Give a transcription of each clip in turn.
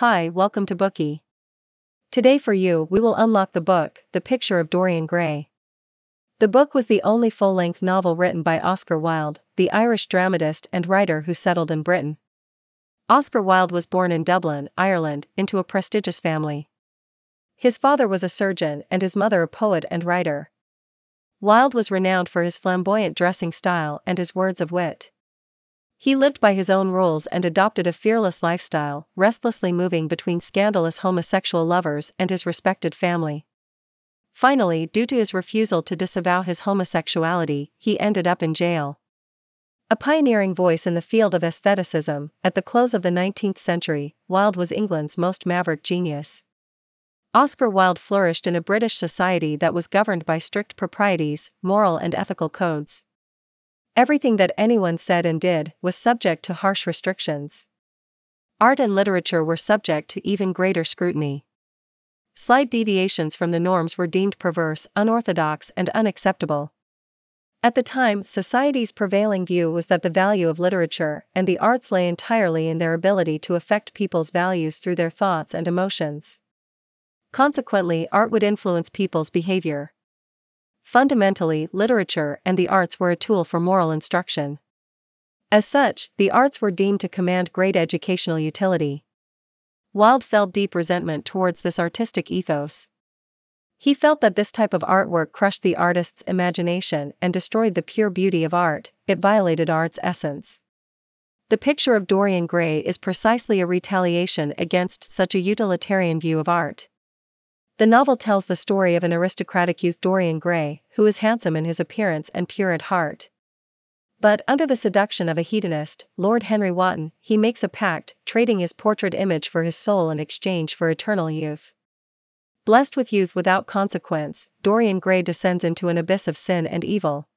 Hi, welcome to Bookie. Today for you, we will unlock the book, The Picture of Dorian Gray. The book was the only full length novel written by Oscar Wilde, the Irish dramatist and writer who settled in Britain. Oscar Wilde was born in Dublin, Ireland, into a prestigious family. His father was a surgeon and his mother a poet and writer. Wilde was renowned for his flamboyant dressing style and his words of wit. He lived by his own rules and adopted a fearless lifestyle, restlessly moving between scandalous homosexual lovers and his respected family. Finally, due to his refusal to disavow his homosexuality, he ended up in jail. A pioneering voice in the field of aestheticism, at the close of the 19th century, Wilde was England's most maverick genius. Oscar Wilde flourished in a British society that was governed by strict proprieties, moral and ethical codes. Everything that anyone said and did was subject to harsh restrictions. Art and literature were subject to even greater scrutiny. Slight deviations from the norms were deemed perverse, unorthodox, and unacceptable. At the time, society's prevailing view was that the value of literature and the arts lay entirely in their ability to affect people's values through their thoughts and emotions. Consequently, art would influence people's behavior. Fundamentally, literature and the arts were a tool for moral instruction. As such, the arts were deemed to command great educational utility. Wilde felt deep resentment towards this artistic ethos. He felt that this type of artwork crushed the artist's imagination and destroyed the pure beauty of art, it violated art's essence. The picture of Dorian Gray is precisely a retaliation against such a utilitarian view of art. The novel tells the story of an aristocratic youth Dorian Gray, who is handsome in his appearance and pure at heart. But under the seduction of a hedonist, Lord Henry Wotton, he makes a pact, trading his portrait image for his soul in exchange for eternal youth. Blessed with youth without consequence, Dorian Gray descends into an abyss of sin and evil.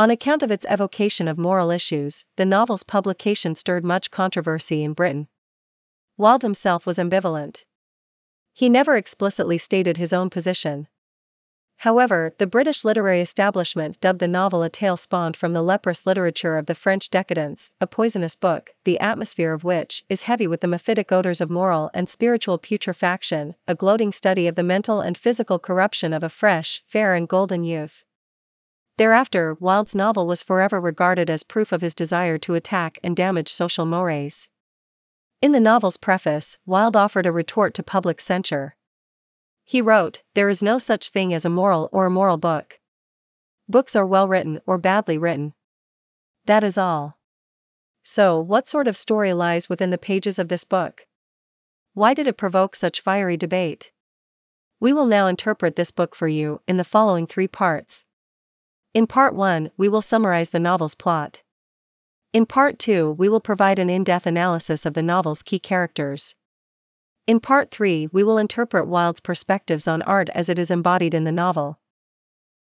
On account of its evocation of moral issues, the novel's publication stirred much controversy in Britain. Wilde himself was ambivalent. He never explicitly stated his own position. However, the British literary establishment dubbed the novel a tale spawned from the leprous literature of the French decadence, a poisonous book, the atmosphere of which is heavy with the mephitic odors of moral and spiritual putrefaction, a gloating study of the mental and physical corruption of a fresh, fair, and golden youth. Thereafter, Wilde's novel was forever regarded as proof of his desire to attack and damage social mores. In the novel's preface, Wilde offered a retort to public censure. He wrote, There is no such thing as a moral or immoral book. Books are well written or badly written. That is all. So, what sort of story lies within the pages of this book? Why did it provoke such fiery debate? We will now interpret this book for you in the following three parts. In part 1, we will summarize the novel's plot. In Part 2, we will provide an in depth analysis of the novel's key characters. In Part 3, we will interpret Wilde's perspectives on art as it is embodied in the novel.